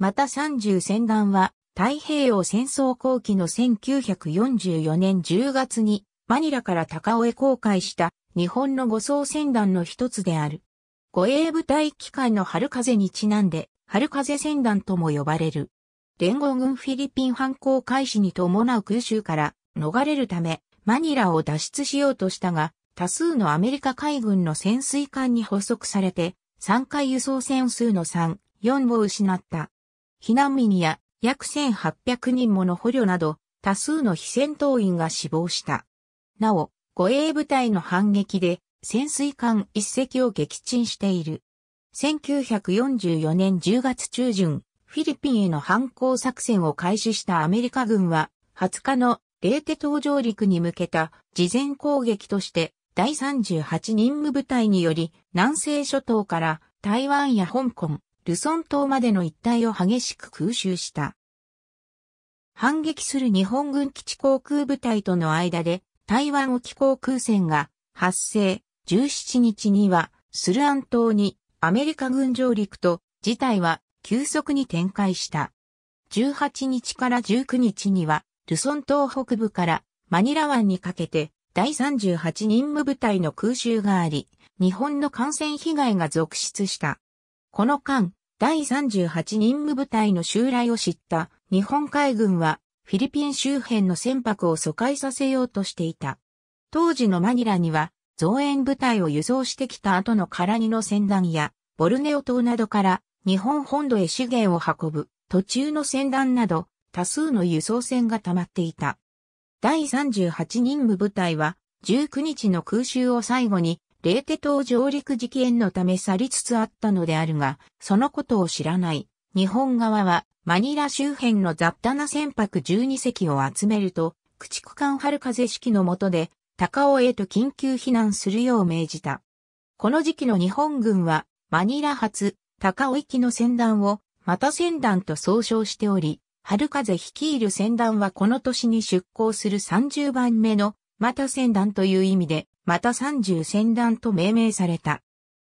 また30戦団は太平洋戦争後期の1944年10月にマニラから高尾へ航海した日本の護送戦団の一つである。護衛部隊機関の春風にちなんで春風戦団とも呼ばれる。連合軍フィリピン反抗開始に伴う空襲から逃れるためマニラを脱出しようとしたが多数のアメリカ海軍の潜水艦に捕捉されて3回輸送船数の3、4を失った。避難民や約1800人もの捕虜など多数の非戦闘員が死亡した。なお、護衛部隊の反撃で潜水艦一隻を撃沈している。1944年10月中旬、フィリピンへの反抗作戦を開始したアメリカ軍は、20日のレーテ島上陸に向けた事前攻撃として、第38任務部隊により、南西諸島から台湾や香港、ルソン島までの一帯を激しく空襲した。反撃する日本軍基地航空部隊との間で台湾沖航空戦が発生、17日にはスルアン島にアメリカ軍上陸と事態は急速に展開した。18日から19日にはルソン島北部からマニラ湾にかけて第38任務部隊の空襲があり、日本の感染被害が続出した。この間、第38任務部隊の襲来を知った日本海軍はフィリピン周辺の船舶を疎開させようとしていた。当時のマニラには増援部隊を輸送してきた後のカラニの船団やボルネオ島などから日本本土へ資源を運ぶ途中の船団など多数の輸送船が溜まっていた。第38任務部隊は19日の空襲を最後に冷手島上陸事件のため去りつつあったのであるが、そのことを知らない。日本側は、マニラ周辺の雑多な船舶12隻を集めると、駆逐艦春風式の下で、高尾へと緊急避難するよう命じた。この時期の日本軍は、マニラ発、高尾行きの船団を、また船団と総称しており、春風率いる船団はこの年に出港する30番目の、また船団という意味で、また30船団と命名された。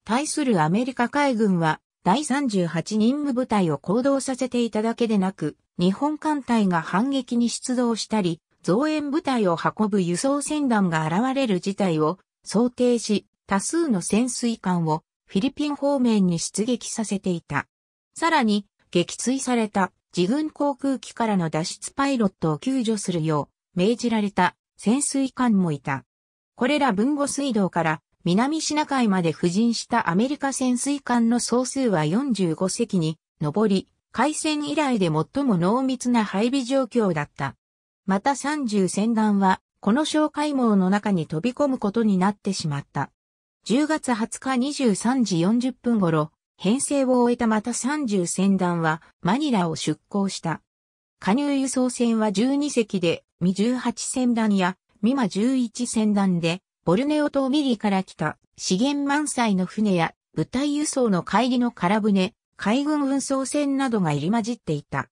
対するアメリカ海軍は、第38任務部隊を行動させていただけでなく、日本艦隊が反撃に出動したり、増援部隊を運ぶ輸送船団が現れる事態を想定し、多数の潜水艦をフィリピン方面に出撃させていた。さらに、撃墜された自軍航空機からの脱出パイロットを救助するよう命じられた潜水艦もいた。これら文後水道から南シナ海まで布陣したアメリカ潜水艦の総数は45隻に上り、海戦以来で最も濃密な配備状況だった。また30船団は、この小海網の中に飛び込むことになってしまった。10月20日23時40分頃、編成を終えたまた30船団は、マニラを出港した。加入輸送船は12隻で、未18船団やミマ11船団で、ボルネオ島ミリから来た資源満載の船や部隊輸送の帰りの空船、海軍運送船などが入り混じっていた。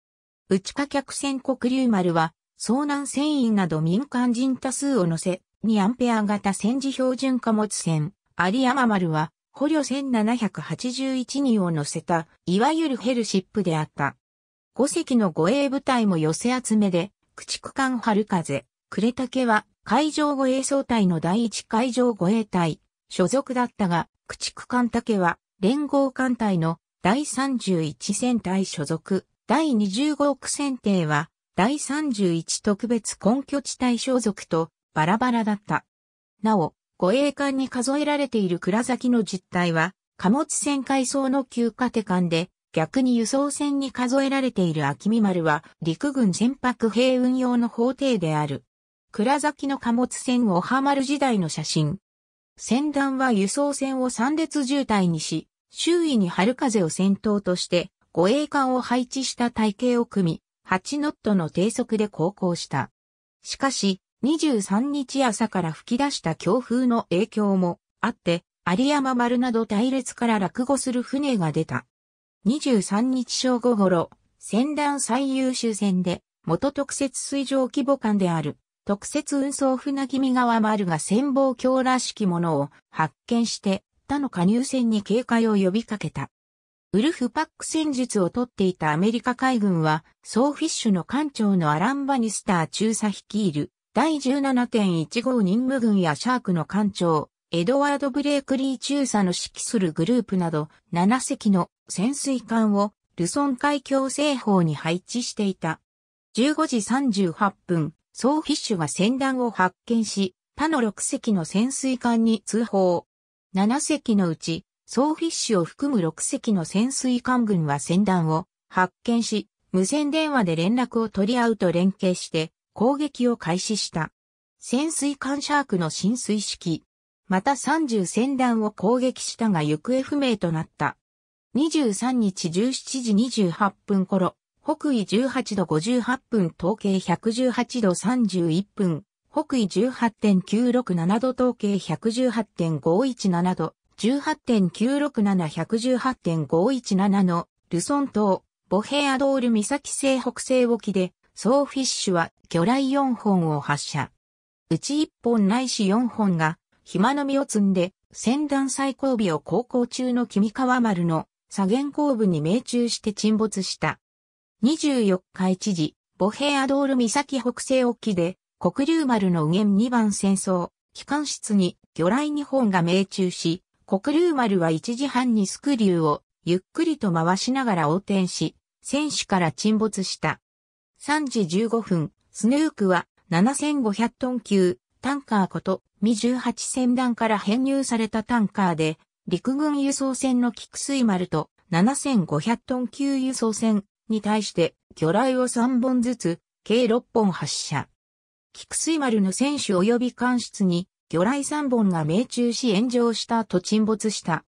内貨客船黒竜丸は、遭難船員など民間人多数を乗せ、2アンペア型戦時標準貨物船、有山丸は、捕虜1781人を乗せた、いわゆるヘルシップであった。5隻の護衛部隊も寄せ集めで、駆逐艦春風、呉竹は海上護衛総隊の第一海上護衛隊所属だったが、駆逐艦竹は連合艦隊の第31戦隊所属、第25億戦艇は第31特別根拠地帯所属とバラバラだった。なお、護衛艦に数えられている倉崎の実態は、貨物船海層の旧家手艦で、逆に輸送船に数えられている秋見丸は、陸軍船舶兵運用の法廷である。倉崎の貨物船ハマる時代の写真。船団は輸送船を三列渋滞にし、周囲に春風を先頭として、護衛艦を配置した体系を組み、8ノットの低速で航行した。しかし、23日朝から吹き出した強風の影響もあって、有山丸など隊列から落語する船が出た。23日正午頃、船団最優秀船で、元特設水上規模艦である特設運送船君川丸が潜望鏡らしきものを発見して他の加入船に警戒を呼びかけた。ウルフパック戦術をとっていたアメリカ海軍は、ソーフィッシュの艦長のアラン・バニスター中佐率いる第17.15任務軍やシャークの艦長、エドワード・ブレイクリー中佐の指揮するグループなど7隻の潜水艦をルソン海峡西方に配置していた。15時38分、ソーフィッシュが船団を発見し、他の6隻の潜水艦に通報。7隻のうち、ソーフィッシュを含む6隻の潜水艦群は船団を発見し、無線電話で連絡を取り合うと連携して攻撃を開始した。潜水艦シャークの浸水式。また30船団を攻撃したが行方不明となった。23日17時28分頃、北緯18度58分、統計118度31分、北緯18.967度統計118.517度、1 8 9 6 7 1 1 8 5 1 7のルソン島、ボヘアドール岬西北西沖で、ソーフィッシュは魚雷4本を発射。うち1本ないし4本が、暇の実を積んで、船団最後尾を航行中の君川丸の左舷後部に命中して沈没した。24日一時、ボヘアドール岬北西沖で、黒竜丸の右舷2番戦争、機関室に魚雷2本が命中し、黒竜丸は1時半にスクリューをゆっくりと回しながら横転し、選手から沈没した。3時15分、スヌークは7500トン級タンカーことミ18船団から編入されたタンカーで、陸軍輸送船の菊水丸と7500トン級輸送船に対して魚雷を3本ずつ、計6本発射。菊水丸の選手及び艦室に魚雷3本が命中し炎上したと沈没した。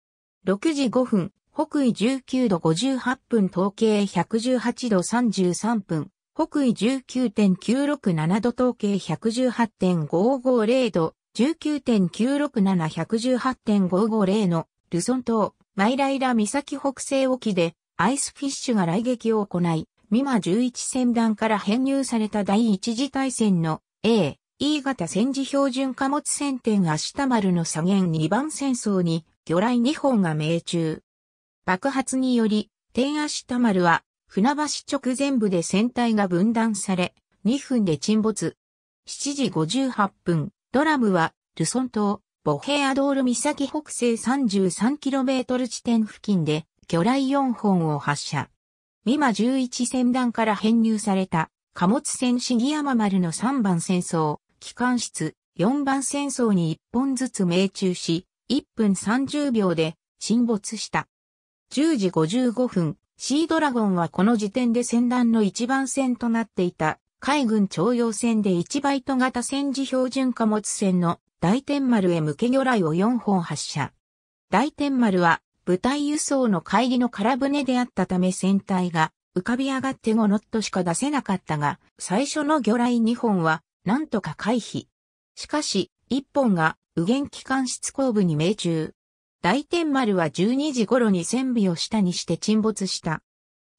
6時5分、北緯19度58分統計118度33分、北緯19.967度統計118.550度、19.967118.550のルソン島、マイライラ岬北西沖でアイスフィッシュが来撃を行い、ミマ11戦団から編入された第一次大戦の A、E 型戦時標準貨物戦アシタマルの左舷2番戦争に魚雷2本が命中。爆発により、天アシタマルは船橋直前部で船体が分断され、2分で沈没。7時58分、ドラムはルソン島、ボヘアドール岬北西 33km 地点付近で魚雷4本を発射。美馬11船団から編入された貨物船シギヤマ丸の3番戦争、機関室4番戦争に1本ずつ命中し、1分30秒で沈没した。10時55分、シードラゴンはこの時点で船団の一番船となっていた海軍徴用船で1バイト型戦時標準貨物船の大天丸へ向け魚雷を4本発射。大天丸は部隊輸送の帰りの空船であったため船体が浮かび上がって5ノットしか出せなかったが、最初の魚雷2本はなんとか回避。しかし、1本が右舷機関室後部に命中。大天丸は12時頃に船尾を下にして沈没した。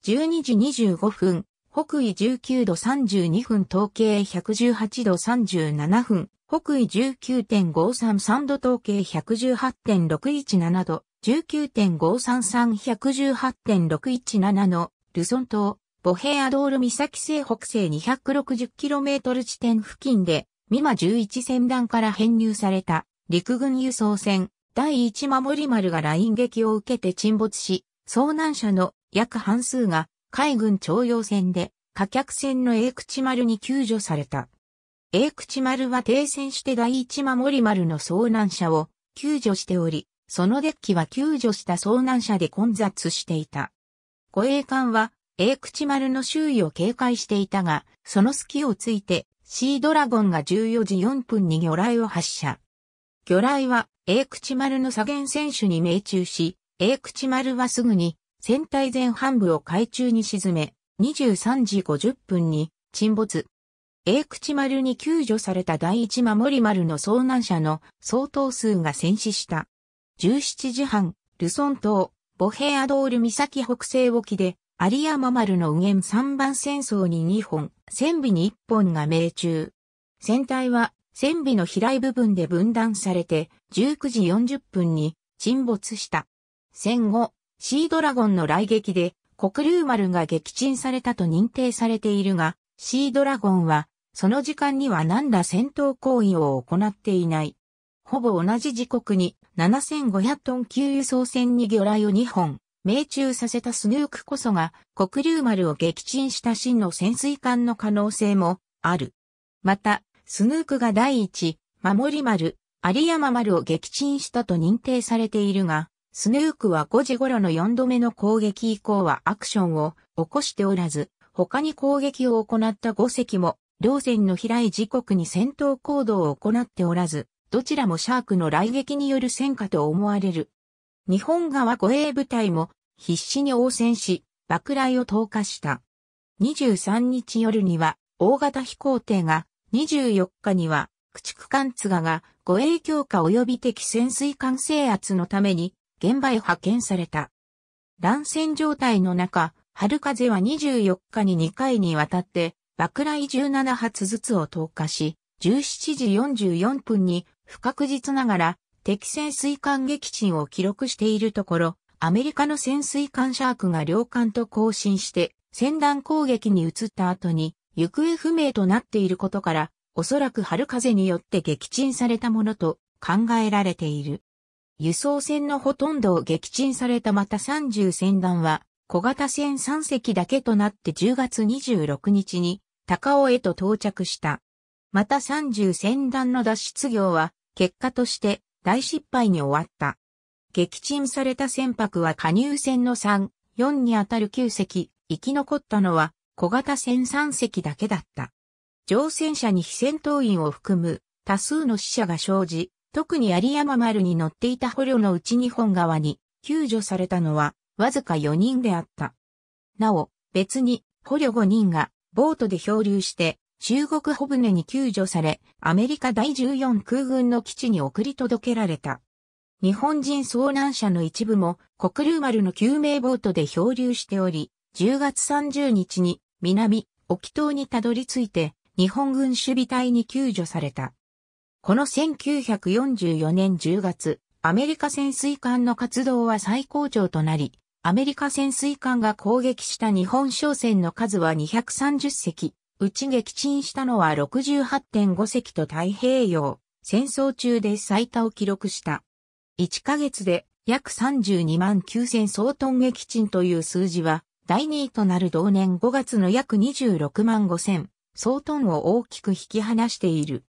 12時25分、北緯19度32分統計118度37分、北緯19.533度統計118.617度、19.533118.617のルソン島、ボヘアドール岬西北西 260km 地点付近で、ミマ11戦団から編入された陸軍輸送船第1守り丸がライン撃を受けて沈没し、遭難者の約半数が海軍徴用船で火客船の A 口丸に救助された。A 口丸は停戦して第1守り丸の遭難者を救助しており、そのデッキは救助した遭難者で混雑していた。護衛艦は、英口丸の周囲を警戒していたが、その隙をついて、C ドラゴンが14時4分に魚雷を発射。魚雷は、英口丸の左舷選手に命中し、英口丸はすぐに、船体前半部を海中に沈め、23時50分に沈没。英口丸に救助された第一守丸の遭難者の相当数が戦死した。17時半、ルソン島、ボヘアドール岬北西沖で、アリアママルの右舷3番戦争に2本、船尾に1本が命中。船体は、船尾の飛来部分で分断されて、19時40分に沈没した。戦後、シードラゴンの来撃で、黒竜丸が撃沈されたと認定されているが、シードラゴンは、その時間には何ら戦闘行為を行っていない。ほぼ同じ時刻に7500トン級輸送船に魚雷を2本、命中させたスヌークこそが黒竜丸を撃沈した真の潜水艦の可能性もある。また、スヌークが第一、守り丸、有山丸を撃沈したと認定されているが、スヌークは5時頃の4度目の攻撃以降はアクションを起こしておらず、他に攻撃を行った5隻も、両船の飛来時刻に戦闘行動を行っておらず、どちらもシャークの来撃による戦果と思われる。日本側護衛部隊も必死に応戦し、爆雷を投下した。23日夜には大型飛行艇が、24日には駆逐艦津賀が護衛強化及び敵潜水艦制圧のために現場へ派遣された。乱戦状態の中、春風は24日に2回にわたって爆雷17発ずつを投下し、17時44分に不確実ながら敵潜水艦撃沈を記録しているところ、アメリカの潜水艦シャークが両艦と交信して船団攻撃に移った後に行方不明となっていることから、おそらく春風によって撃沈されたものと考えられている。輸送船のほとんどを撃沈されたまた30船団は、小型船3隻だけとなって10月26日に高尾へと到着した。また30船団の脱出業は結果として大失敗に終わった。撃沈された船舶は加入船の3、4にあたる9隻、生き残ったのは小型船3隻だけだった。乗船者に非戦闘員を含む多数の死者が生じ、特に有山丸に乗っていた捕虜のうち日本側に救助されたのはわずか4人であった。なお、別に捕虜5人がボートで漂流して中国小船に救助され、アメリカ第14空軍の基地に送り届けられた。日本人遭難者の一部も国流丸の救命ボートで漂流しており、10月30日に南、沖島にたどり着いて日本軍守備隊に救助された。この1944年10月、アメリカ潜水艦の活動は最高潮となり、アメリカ潜水艦が攻撃した日本商船の数は230隻、うち撃沈したのは68.5隻と太平洋、戦争中で最多を記録した。1ヶ月で約32万9000総トン撃沈という数字は、第2位となる同年5月の約26万5000総トンを大きく引き離している。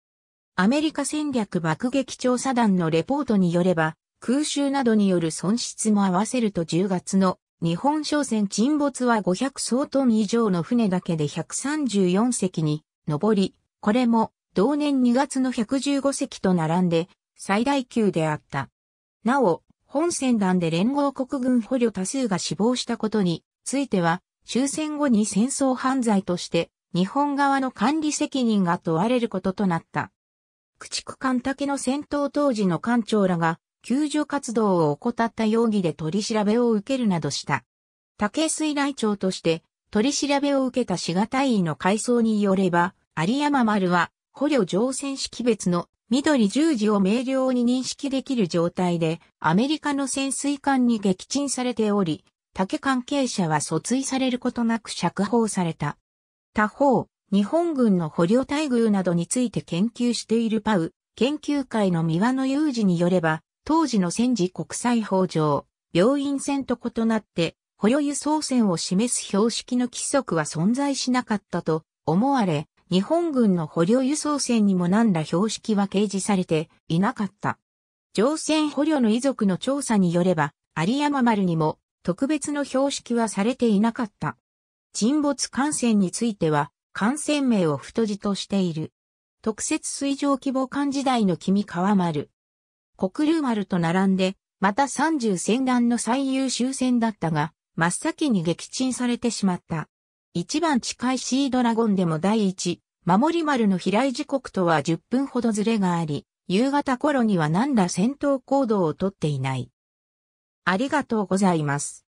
アメリカ戦略爆撃調査団のレポートによれば、空襲などによる損失も合わせると10月の日本商船沈没は500総トン以上の船だけで134隻に上り、これも同年2月の115隻と並んで最大級であった。なお、本船団で連合国軍捕虜多数が死亡したことについては、終戦後に戦争犯罪として日本側の管理責任が問われることとなった。駆逐艦竹の戦闘当時の艦長らが救助活動を怠った容疑で取り調べを受けるなどした。竹水来町として取り調べを受けた滋賀隊員の回想によれば、有山丸は捕虜乗船識別の緑十字を明瞭に認識できる状態でアメリカの潜水艦に撃沈されており、竹関係者は訴追されることなく釈放された。他方、日本軍の捕虜待遇などについて研究しているパウ、研究会の三輪の有事によれば、当時の戦時国際法上、病院船と異なって、保虜輸送船を示す標識の規則は存在しなかったと思われ、日本軍の捕虜輸送船にもなんら標識は掲示されていなかった。乗船捕虜の遺族の調査によれば、有山丸にも特別の標識はされていなかった。沈没艦船については、艦船名を太字としている。特設水上規模艦時代の君川丸、国竜丸と並んで、また30戦団の最優秀戦だったが、真っ先に撃沈されてしまった。一番近いシードラゴンでも第一、守り丸の飛来時刻とは10分ほどずれがあり、夕方頃には何ら戦闘行動をとっていない。ありがとうございます。